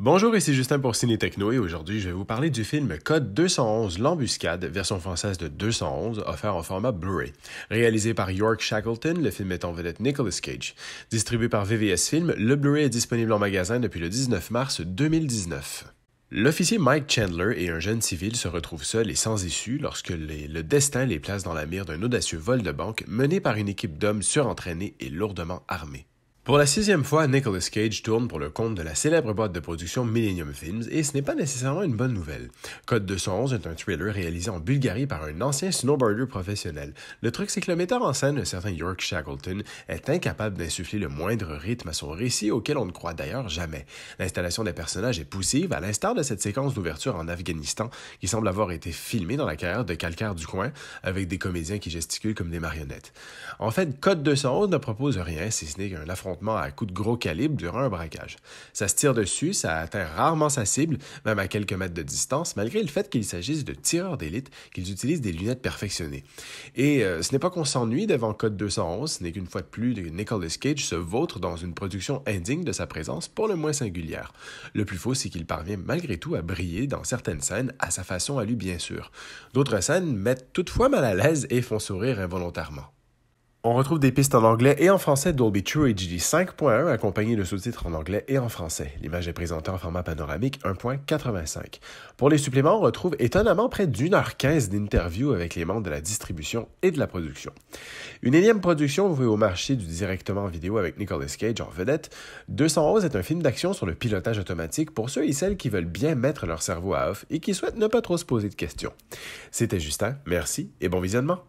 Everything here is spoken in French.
Bonjour, ici Justin pour Ciné Techno et aujourd'hui je vais vous parler du film Code 211 L'Embuscade, version française de 211, offert en format Blu-ray. Réalisé par York Shackleton, le film est en vedette Nicolas Cage. Distribué par VVS Film, le Blu-ray est disponible en magasin depuis le 19 mars 2019. L'officier Mike Chandler et un jeune civil se retrouvent seuls et sans issue lorsque le destin les place dans la mire d'un audacieux vol de banque mené par une équipe d'hommes surentraînés et lourdement armés. Pour la sixième fois, Nicolas Cage tourne pour le compte de la célèbre boîte de production Millennium Films et ce n'est pas nécessairement une bonne nouvelle. Code 211 est un thriller réalisé en Bulgarie par un ancien snowboarder professionnel. Le truc, c'est que le metteur en scène, un certain York Shackleton, est incapable d'insuffler le moindre rythme à son récit auquel on ne croit d'ailleurs jamais. L'installation des personnages est poussive, à l'instar de cette séquence d'ouverture en Afghanistan qui semble avoir été filmée dans la carrière de calcaire du coin avec des comédiens qui gesticulent comme des marionnettes. En fait, Code 211 ne propose rien si ce n'est qu'un affrontement à coups de gros calibre durant un braquage. Ça se tire dessus, ça atteint rarement sa cible, même à quelques mètres de distance, malgré le fait qu'il s'agisse de tireurs d'élite, qu'ils utilisent des lunettes perfectionnées. Et euh, ce n'est pas qu'on s'ennuie devant Code 211, ce n'est qu'une fois de plus que Nicolas Cage se vautre dans une production indigne de sa présence pour le moins singulière. Le plus faux, c'est qu'il parvient malgré tout à briller dans certaines scènes, à sa façon à lui bien sûr. D'autres scènes mettent toutefois mal à l'aise et font sourire involontairement. On retrouve des pistes en anglais et en français Dolby True HD 5.1 accompagnées de sous-titres en anglais et en français. L'image est présentée en format panoramique 1.85. Pour les suppléments, on retrouve étonnamment près d'une heure quinze d'interviews avec les membres de la distribution et de la production. Une énième production vouée au marché du directement vidéo avec Nicolas Cage en vedette, 211 est un film d'action sur le pilotage automatique pour ceux et celles qui veulent bien mettre leur cerveau à off et qui souhaitent ne pas trop se poser de questions. C'était Justin, merci et bon visionnement.